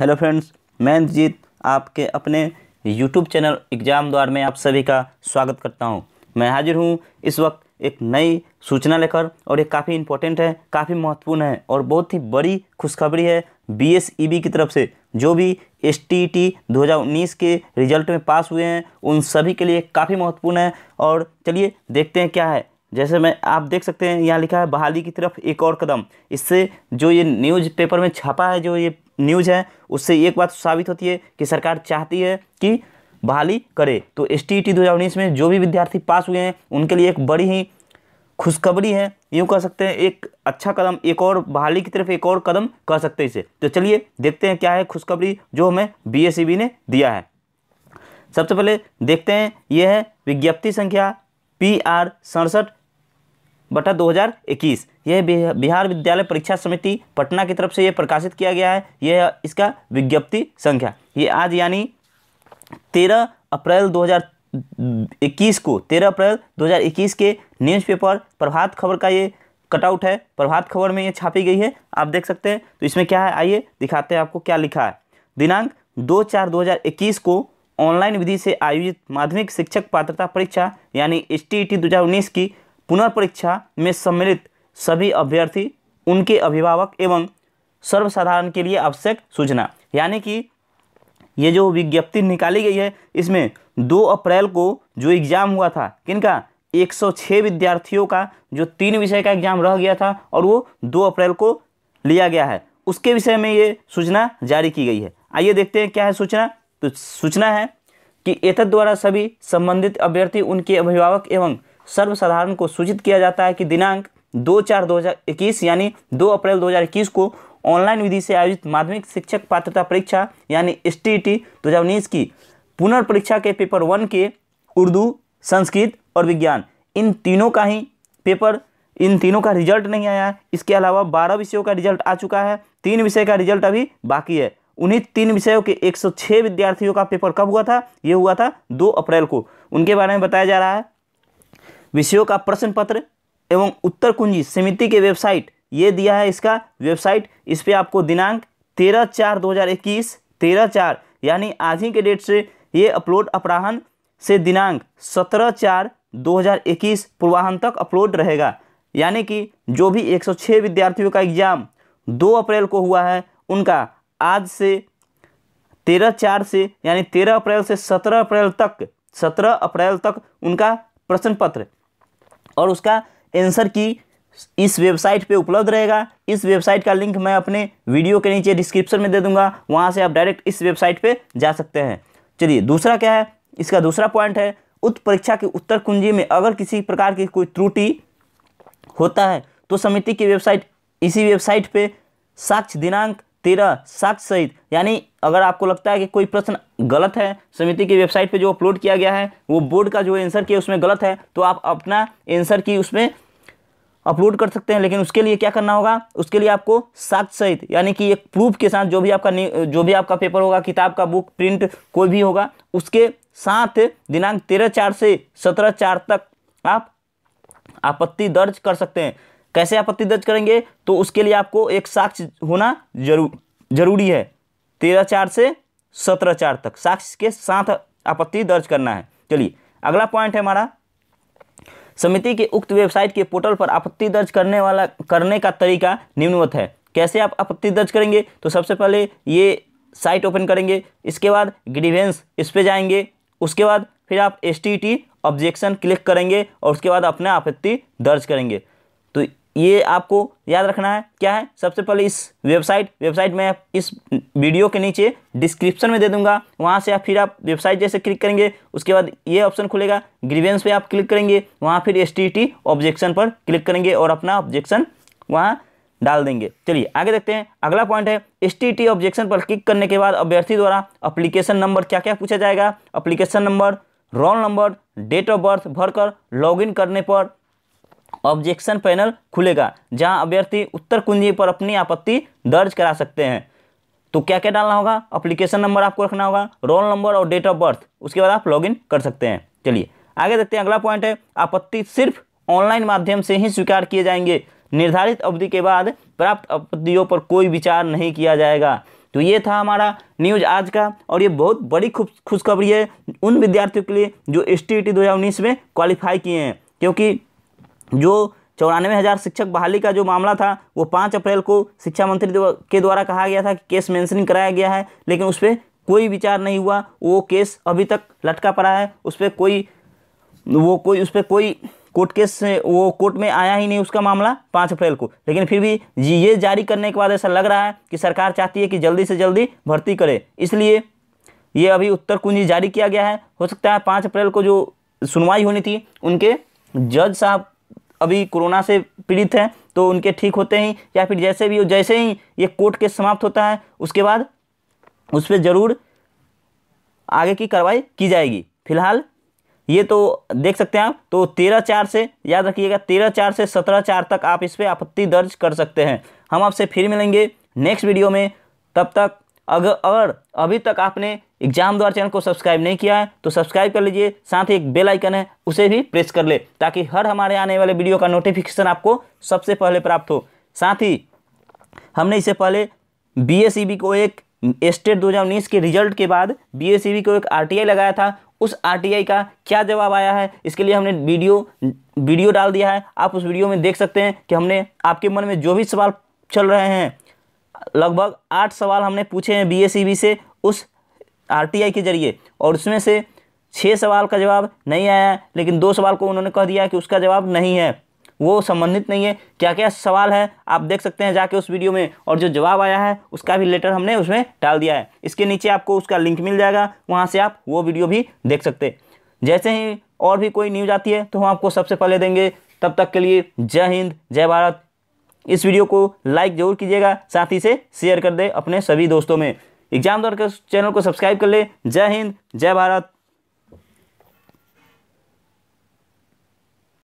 hello friends मैं इंद्रजीत आपके अपने यूट्यूब चैनल एग्ज़ाम द्वार में आप सभी का स्वागत करता हूं मैं हाजिर हूं इस वक्त एक नई सूचना लेकर और ये काफ़ी इंपॉर्टेंट है काफ़ी महत्वपूर्ण है और बहुत ही बड़ी खुशखबरी है बीएसईबी e की तरफ से जो भी एस टी टी 2019 के रिजल्ट में पास हुए हैं उन सभी के लिए काफ़ी महत्वपूर्ण है और चलिए देखते हैं क्या है जैसे मैं आप देख सकते हैं यहाँ लिखा है बहाली की तरफ एक और कदम इससे जो ये न्यूज़पेपर में छापा है जो ये न्यूज़ है उससे एक बात साबित होती है कि सरकार चाहती है कि बहाली करे तो एस टी ई में जो भी विद्यार्थी पास हुए हैं उनके लिए एक बड़ी ही खुशखबरी है यूँ कह सकते हैं एक अच्छा कदम एक और बहाली की तरफ एक और कदम कह सकते हैं इसे तो चलिए देखते हैं क्या है खुशखबरी जो हमें बी e ने दिया है सबसे पहले देखते हैं यह है विज्ञप्ति संख्या पी आर सड़सठ बटा 2021 यह बिहार विद्यालय परीक्षा समिति पटना की तरफ से यह प्रकाशित किया गया है यह इसका विज्ञप्ति संख्या ये आज यानी तेरह अप्रैल 2021 को तेरह अप्रैल 2021 के न्यूज़पेपर प्रभात खबर का ये कटआउट है प्रभात खबर में ये छापी गई है आप देख सकते हैं तो इसमें क्या है आइए दिखाते हैं आपको क्या लिखा है दिनांक दो चार दो हज़ार इक्कीस को ऑनलाइन विधि से आयोजित माध्यमिक शिक्षक पात्रता परीक्षा यानी एस टी टी दो हज़ार उन्नीस की पुनर्परीक्षा में सम्मिलित सभी अभ्यर्थी उनके अभिभावक एवं सर्वसाधारण के लिए आवश्यक सूचना यानी कि ये जो विज्ञप्ति निकाली गई है इसमें 2 अप्रैल को जो एग्ज़ाम हुआ था किनका 106 विद्यार्थियों का जो तीन विषय का एग्ज़ाम रह गया था और वो 2 अप्रैल को लिया गया है उसके विषय में ये सूचना जारी की गई है आइए देखते हैं क्या है सूचना तो सूचना है कि एतद द्वारा सभी संबंधित अभ्यर्थी उनके अभिभावक एवं सर्वसाधारण को सूचित किया जाता है कि दिनांक दो चार दो हज़ार इक्कीस यानी दो अप्रैल दो हज़ार इक्कीस को ऑनलाइन विधि से आयोजित माध्यमिक शिक्षक पात्रता परीक्षा यानी एस टी टी दो हज़ार उन्नीस की पुनर्परीक्षा के पेपर वन के उर्दू संस्कृत और विज्ञान इन तीनों का ही पेपर इन तीनों का रिजल्ट नहीं आया है इसके अलावा बारह विषयों का रिजल्ट आ चुका है तीन विषय का रिजल्ट अभी बाकी है उन्हीं तीन विषयों के 106 विद्यार्थियों का पेपर कब हुआ था ये हुआ था 2 अप्रैल को उनके बारे में बताया जा रहा है विषयों का प्रश्न पत्र एवं उत्तर कुंजी समिति के वेबसाइट ये दिया है इसका वेबसाइट इस पर आपको दिनांक तेरह चार दो हज़ार इक्कीस तेरह चार यानी आज ही के डेट से ये अपलोड अपराहन से दिनांक सत्रह चार दो हज़ार इक्कीस पूर्वाहन तक अपलोड रहेगा यानी कि जो भी एक सौ छः विद्यार्थियों का एग्ज़ाम दो अप्रैल को हुआ है उनका आज से तेरह चार से यानी तेरह अप्रैल से सत्रह अप्रैल तक सत्रह अप्रैल तक उनका प्रश्न पत्र और उसका एंसर की इस वेबसाइट पे उपलब्ध रहेगा इस वेबसाइट का लिंक मैं अपने वीडियो के नीचे डिस्क्रिप्शन में दे दूंगा वहाँ से आप डायरेक्ट इस वेबसाइट पे जा सकते हैं चलिए दूसरा क्या है इसका दूसरा पॉइंट है उत्त परीक्षा की उत्तर कुंजी में अगर किसी प्रकार की कोई त्रुटि होता है तो समिति की वेबसाइट इसी वेबसाइट पर साक्ष्य दिनांक तेरह साक्ष सहित यानी अगर आपको लगता है कि कोई प्रश्न गलत है समिति की वेबसाइट पे जो अपलोड किया गया है वो बोर्ड का जो आंसर किया उसमें गलत है तो आप अपना आंसर की उसमें अपलोड कर सकते हैं लेकिन उसके लिए क्या करना होगा उसके लिए आपको साक्ष सहित यानी कि एक प्रूफ के साथ जो भी आपका जो भी आपका पेपर होगा किताब का बुक प्रिंट कोई भी होगा उसके साथ दिनांक तेरह चार से सत्रह चार तक आप आपत्ति दर्ज कर सकते हैं कैसे आपत्ति दर्ज करेंगे तो उसके लिए आपको एक साक्ष्य होना जरू जरूरी है तेरह चार से सत्रह चार तक साक्ष्य के साथ आपत्ति दर्ज करना है चलिए अगला पॉइंट है हमारा समिति के उक्त वेबसाइट के पोर्टल पर आपत्ति दर्ज करने वाला करने का तरीका निम्नवत है कैसे आप आपत्ति दर्ज करेंगे तो सबसे पहले ये साइट ओपन करेंगे इसके बाद ग्रीवेंस इस पर जाएंगे उसके बाद फिर आप एस टी ऑब्जेक्शन क्लिक करेंगे और उसके बाद अपना आपत्ति दर्ज करेंगे ये आपको याद रखना है क्या है सबसे पहले इस वेबसाइट वेबसाइट में इस वीडियो के नीचे डिस्क्रिप्शन में दे दूंगा वहाँ से आप फिर आप वेबसाइट जैसे क्लिक करेंगे उसके बाद ये ऑप्शन खुलेगा ग्रीवेंस पे आप क्लिक करेंगे वहाँ फिर एस ऑब्जेक्शन पर क्लिक करेंगे और अपना ऑब्जेक्शन वहाँ डाल देंगे चलिए आगे देखते हैं अगला पॉइंट है एस ऑब्जेक्शन पर क्लिक करने के बाद अभ्यर्थी द्वारा अप्लीकेशन नंबर क्या क्या पूछा जाएगा application number roll number date of birth भरकर लॉगिन करने पर ऑब्जेक्शन पैनल खुलेगा जहां अभ्यर्थी उत्तर कुंजी पर अपनी आपत्ति दर्ज करा सकते हैं तो क्या क्या डालना होगा अप्लीकेशन नंबर आपको रखना होगा रोल नंबर और डेट ऑफ बर्थ उसके बाद आप लॉग कर सकते हैं चलिए आगे देखते हैं अगला पॉइंट है आपत्ति सिर्फ ऑनलाइन माध्यम से ही स्वीकार किए जाएंगे निर्धारित अवधि के बाद प्राप्त आपत्तियों पर कोई विचार नहीं किया जाएगा तो ये था हमारा न्यूज आज का और ये बहुत बड़ी खुशखबरी है उन विद्यार्थियों के लिए जो एस टी में क्वालिफाई किए हैं क्योंकि जो चौरानवे हज़ार शिक्षक बहाली का जो मामला था वो पाँच अप्रैल को शिक्षा मंत्री के द्वारा कहा गया था कि केस मेंशनिंग कराया गया है लेकिन उस पर कोई विचार नहीं हुआ वो केस अभी तक लटका पड़ा है उस पर कोई वो कोई उस पर कोई कोर्ट केस वो कोर्ट में आया ही नहीं उसका मामला पाँच अप्रैल को लेकिन फिर भी ये जारी करने के बाद ऐसा लग रहा है कि सरकार चाहती है कि जल्दी से जल्दी भर्ती करे इसलिए ये अभी उत्तर कुंजी जारी किया गया है हो सकता है पाँच अप्रैल को जो सुनवाई होनी थी उनके जज साहब अभी कोरोना से पीड़ित हैं तो उनके ठीक होते ही या फिर जैसे भी जैसे ही ये कोर्ट केस समाप्त होता है उसके बाद उस पर ज़रूर आगे की कार्रवाई की जाएगी फिलहाल ये तो देख सकते हैं आप तो तेरह चार से याद रखिएगा तेरह चार से सत्रह चार तक आप इस पर आपत्ति दर्ज कर सकते हैं हम आपसे फिर मिलेंगे नेक्स्ट वीडियो में तब तक अगर अगर अभी तक आपने एग्जाम द्वार चैनल को सब्सक्राइब नहीं किया है तो सब्सक्राइब कर लीजिए साथ ही एक बेल आइकन है उसे भी प्रेस कर ले ताकि हर हमारे आने वाले वीडियो का नोटिफिकेशन आपको सबसे पहले प्राप्त हो साथ ही हमने इससे पहले बी e को एक स्टेट दो के रिजल्ट के बाद बी e को एक आर लगाया था उस आर का क्या जवाब आया है इसके लिए हमने वीडियो वीडियो डाल दिया है आप उस वीडियो में देख सकते हैं कि हमने आपके मन में जो भी सवाल चल रहे हैं लगभग आठ सवाल हमने पूछे हैं बी e से उस आर के ज़रिए और उसमें से छः सवाल का जवाब नहीं आया लेकिन दो सवाल को उन्होंने कह दिया कि उसका जवाब नहीं है वो संबंधित नहीं है क्या क्या सवाल है आप देख सकते हैं जाके उस वीडियो में और जो जवाब आया है उसका भी लेटर हमने उसमें डाल दिया है इसके नीचे आपको उसका लिंक मिल जाएगा वहाँ से आप वो वीडियो भी देख सकते जैसे ही और भी कोई न्यूज आती है तो हम आपको सबसे पहले देंगे तब तक के लिए जय हिंद जय भारत इस वीडियो को लाइक जरूर कीजिएगा साथ ही से शेयर कर दे अपने सभी दोस्तों में एग्जाम द्वारा चैनल को सब्सक्राइब कर ले जय हिंद जय भारत